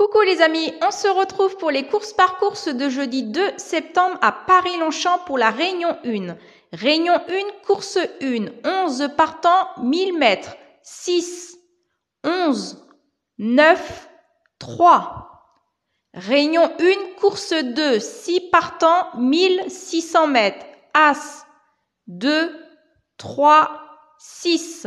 Coucou les amis, on se retrouve pour les courses par course de jeudi 2 septembre à Paris-Longchamp pour la Réunion 1. Réunion 1, course 1, 11 partants, 1000 mètres, 6, 11, 9, 3. Réunion 1, course 2, 6 partants, 1600 mètres, As, 2, 3, 6.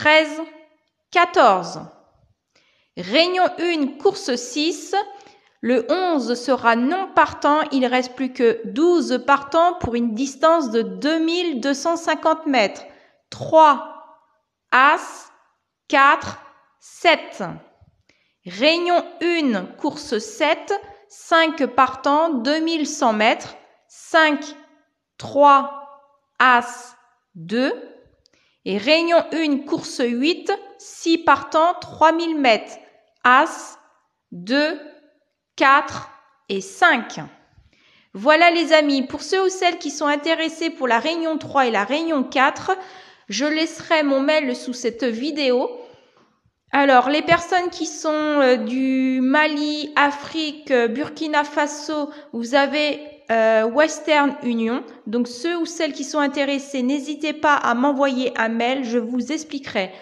13, 14. Réunion 1, course 6. Le 11 sera non partant. Il reste plus que 12 partants pour une distance de 2250 mètres. 3, As, 4, 7. Réunion 1, course 7. 5 partants, 2100 mètres. 5, 3, As, 2. Et réunion 1, course 8, 6 partants, 3000 mètres. As, 2, 4 et 5. Voilà les amis, pour ceux ou celles qui sont intéressés pour la réunion 3 et la réunion 4, je laisserai mon mail sous cette vidéo. Alors, les personnes qui sont euh, du Mali, Afrique, euh, Burkina Faso, vous avez euh, Western Union. Donc ceux ou celles qui sont intéressés, n'hésitez pas à m'envoyer un mail, je vous expliquerai.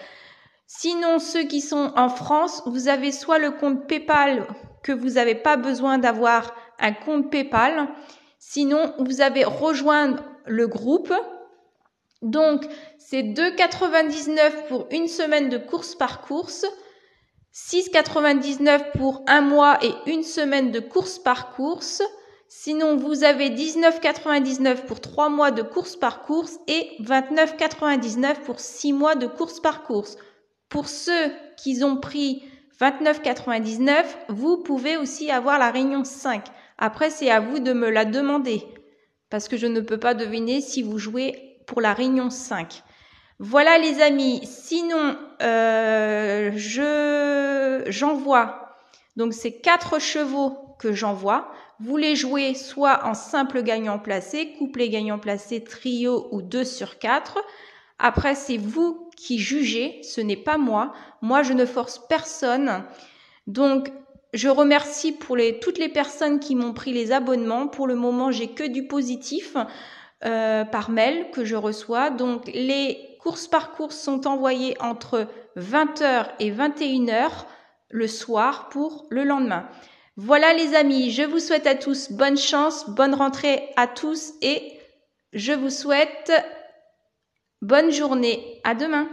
Sinon, ceux qui sont en France, vous avez soit le compte PayPal que vous n'avez pas besoin d'avoir un compte PayPal. Sinon, vous avez rejoint le groupe. Donc, c'est 2,99 pour une semaine de course par course. 6,99 pour un mois et une semaine de course par course. Sinon, vous avez 19,99 pour 3 mois de course par course et 29,99 pour 6 mois de course par course. Pour ceux qui ont pris 29,99, vous pouvez aussi avoir la réunion 5. Après, c'est à vous de me la demander parce que je ne peux pas deviner si vous jouez pour la réunion 5. Voilà les amis, sinon euh, je j'envoie. Donc c'est quatre chevaux que j'envoie vous les jouez soit en simple gagnant placé, couplet gagnant placé, trio ou 2 sur 4. Après, c'est vous qui jugez, ce n'est pas moi. Moi, je ne force personne. Donc, je remercie pour les, toutes les personnes qui m'ont pris les abonnements. Pour le moment, j'ai que du positif euh, par mail que je reçois. Donc, les courses par courses sont envoyées entre 20h et 21h le soir pour le lendemain. Voilà les amis, je vous souhaite à tous bonne chance, bonne rentrée à tous et je vous souhaite bonne journée. À demain.